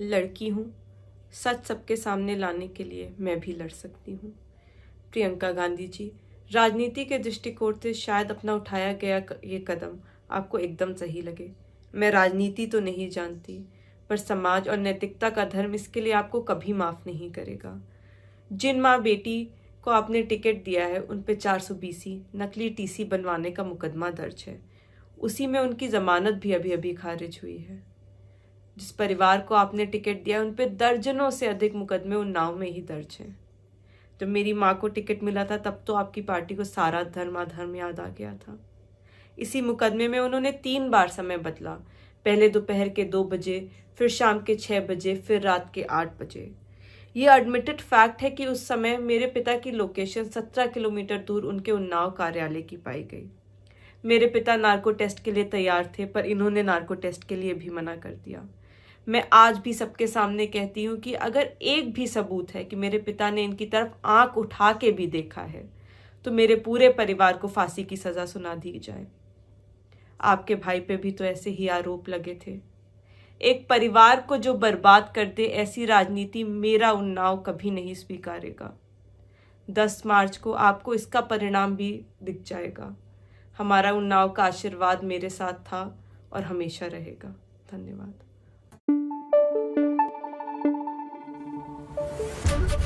लड़की हूँ सच सबके सामने लाने के लिए मैं भी लड़ सकती हूँ प्रियंका गांधी जी राजनीति के दृष्टिकोण से शायद अपना उठाया गया ये कदम आपको एकदम सही लगे मैं राजनीति तो नहीं जानती पर समाज और नैतिकता का धर्म इसके लिए आपको कभी माफ़ नहीं करेगा जिन माँ बेटी को आपने टिकट दिया है उन पर चार सौ बीसी नकली टीसी बनवाने का मुकदमा दर्ज है उसी में उनकी ज़मानत भी अभी अभी खारिज हुई है जिस परिवार को आपने टिकट दिया उन पर दर्जनों से अधिक मुकदमे उन्नाव में ही दर्ज हैं जब तो मेरी माँ को टिकट मिला था तब तो आपकी पार्टी को सारा धर्माधर्म याद आ गया था इसी मुकदमे में उन्होंने तीन बार समय बदला पहले दोपहर के दो बजे फिर शाम के छः बजे फिर रात के आठ बजे ये एडमिटेड फैक्ट है कि उस समय मेरे पिता की लोकेशन सत्रह किलोमीटर दूर उनके उन्नाव कार्यालय की पाई गई मेरे पिता नार्को टेस्ट के लिए तैयार थे पर इन्होंने नार्को टेस्ट के लिए भी मना कर दिया मैं आज भी सबके सामने कहती हूँ कि अगर एक भी सबूत है कि मेरे पिता ने इनकी तरफ आंख उठा के भी देखा है तो मेरे पूरे परिवार को फांसी की सज़ा सुना दी जाए आपके भाई पे भी तो ऐसे ही आरोप लगे थे एक परिवार को जो बर्बाद कर दे ऐसी राजनीति मेरा उन्नाव कभी नहीं स्वीकारेगा दस मार्च को आपको इसका परिणाम भी दिख जाएगा हमारा उन्नाव का आशीर्वाद मेरे साथ था और हमेशा रहेगा धन्यवाद